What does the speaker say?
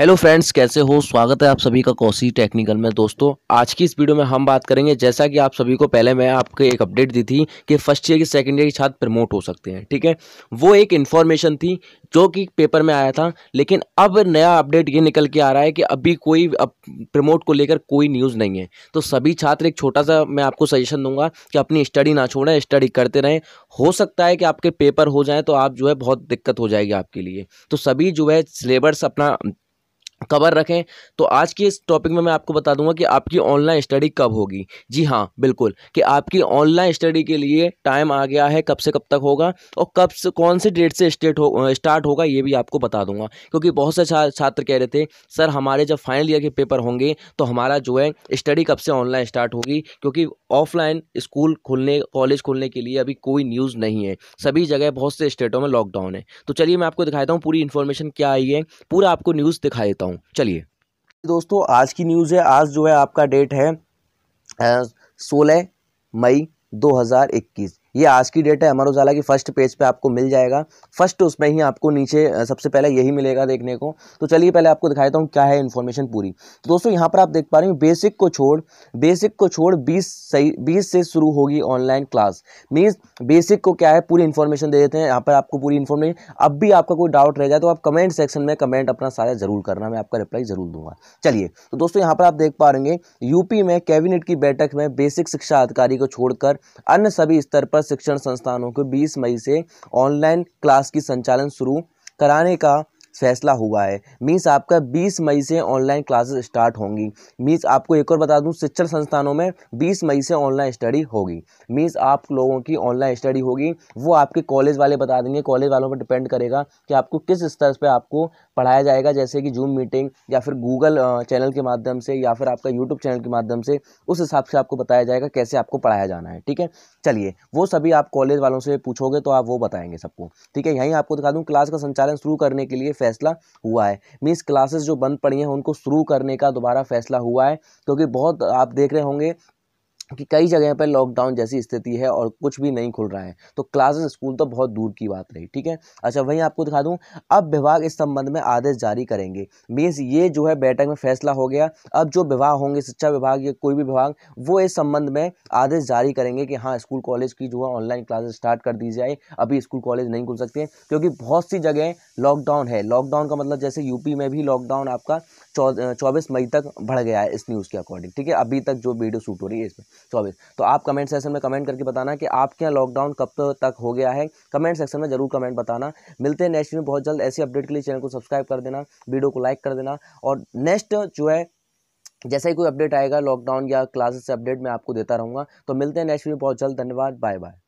hello friends कैसे हो स्वागत है आप सभी का कौशी टेक्निकल में दोस्तों आज की इस वीडियो में हम बात करेंगे जैसा कि आप सभी को पहले मैं आपको एक अपडेट दी थी कि फर्स्ट ईयर की सेकंड ईयर के छात्र प्रमोट हो सकते हैं ठीक है वो एक इन्फॉर्मेशन थी जो कि पेपर में आया था लेकिन अब नया अपडेट ये निकल के आ रहा है कि अभी कोई अब प्रमोट को लेकर कोई न्यूज़ नहीं है तो सभी छात्र एक छोटा सा मैं आपको सजेशन दूंगा कि अपनी स्टडी ना छोड़ें स्टडी करते रहें हो सकता है कि आपके पेपर हो जाएं तो आप जो है बहुत दिक्कत हो जाएगी आपके लिए तो सभी जो है सिलेबस अपना कवर रखें तो आज के इस टॉपिक में मैं आपको बता दूंगा कि आपकी ऑनलाइन स्टडी कब होगी जी हाँ बिल्कुल कि आपकी ऑनलाइन स्टडी के लिए टाइम आ गया है कब से कब तक होगा और कब से कौन से डेट से स्टेट हो स्टार्ट होगा ये भी आपको बता दूंगा क्योंकि बहुत से छात्र कह रहे थे सर हमारे जब फाइनल ईयर के पेपर होंगे तो हमारा जो है स्टडी कब से ऑनलाइन स्टार्ट होगी क्योंकि ऑफलाइन स्कूल खुलने कॉलेज खुलने के लिए अभी कोई न्यूज़ नहीं है सभी जगह बहुत से स्टेटों में लॉकडाउन है तो चलिए मैं आपको दिखाता हूँ पूरी इन्फॉर्मेशन क्या आई है पूरा आपको न्यूज़ दिखा देता हूँ हूँ चलिए दोस्तों आज की न्यूज़ है आज जो है आपका डेट है सोलह मई ये आज की डेट है अमर उजाला की फर्स्ट पेज पे आपको मिल जाएगा फर्स्ट उसमें ही आपको नीचे सबसे पहले यही मिलेगा देखने को तो चलिए पहले आपको दिखा देता हूँ क्या है इन्फॉर्मेशन पूरी तो दोस्तों यहाँ पर आप देख पा रहे हो बेसिक को छोड़ बेसिक को छोड़ बीस सही बीस से शुरू होगी ऑनलाइन क्लास मीन्स बेसिक को क्या है पूरी इन्फॉर्मेशन दे देते हैं यहाँ पर आपको पूरी इन्फॉर्मेशन अब भी आपका कोई डाउट रह जाए तो आप कमेंट सेक्शन में कमेंट अपना सारा जरूर करना मैं आपका रिप्लाई जरूर दूंगा चलिए तो दोस्तों यहाँ पर आप देख पा रहे यूपी में कैबिनेट की बैठक में बेसिक शिक्षा अधिकारी को छोड़कर अन्य सभी स्तर पर पर शिक्षण संस्थानों को 20 मई से ऑनलाइन क्लास की संचालन शुरू कराने का फैसला हुआ है मीन्स आपका 20 मई से ऑनलाइन क्लासेस स्टार्ट होंगी मीन्स आपको एक और बता दूं शिक्षण संस्थानों में 20 मई से ऑनलाइन स्टडी होगी मीन्स आप लोगों की ऑनलाइन स्टडी होगी वो आपके कॉलेज वाले बता देंगे कॉलेज वालों पर डिपेंड करेगा कि आपको किस स्तर पर आपको पढ़ाया जाएगा जैसे कि जूम मीटिंग या फिर गूगल चैनल के माध्यम से या फिर आपका यूट्यूब चैनल के माध्यम से उस हिसाब से आपको बताया जाएगा कैसे आपको पढ़ाया जाना है ठीक है चलिए वो सभी आप कॉलेज वालों से पूछोगे तो आप वो बताएंगे सबको ठीक है यहीं आपको दिखा दूँ क्लास का संचालन शुरू करने के लिए फैसला हुआ है मीन्स क्लासेस जो बंद पड़ी हैं उनको शुरू करने का दोबारा फैसला हुआ है क्योंकि बहुत आप देख रहे होंगे कि कई जगह पर लॉकडाउन जैसी स्थिति है और कुछ भी नहीं खुल रहा है तो क्लासेस स्कूल तो बहुत दूर की बात रही ठीक है अच्छा वहीं आपको दिखा दूँ अब विभाग इस संबंध में आदेश जारी करेंगे मीन्स ये जो है बैठक में फैसला हो गया अब जो विभाग होंगे शिक्षा विभाग या कोई भी विभाग वो इस संबंध में आदेश जारी करेंगे कि हाँ स्कूल कॉलेज की जो है ऑनलाइन क्लासेस स्टार्ट कर दी जाए अभी स्कूल कॉलेज नहीं खुल सकते क्योंकि बहुत सी जगह लॉकडाउन है लॉकडाउन का मतलब जैसे यूपी में भी लॉकडाउन आपका चौबीस मई तक बढ़ गया है इस न्यूज़ के अकॉर्डिंग ठीक है अभी तक जो वीडियो शूट हो रही है इसमें चौबीस तो आप कमेंट सेक्शन में कमेंट करके बताना कि आपके यहाँ लॉकडाउन कब तो तक हो गया है कमेंट सेक्शन में जरूर कमेंट बताना मिलते हैं नेक्स्ट में बहुत जल्द ऐसी अपडेट के लिए चैनल को सब्सक्राइब कर देना वीडियो को लाइक कर देना और नेक्स्ट जो है जैसे ही कोई अपडेट आएगा लॉकडाउन या क्लासेस से अपडेट मैं आपको देता रहूँगा तो मिलते हैं नेक्स्ट वीडियो बहुत जल्द धन्यवाद बाय बाय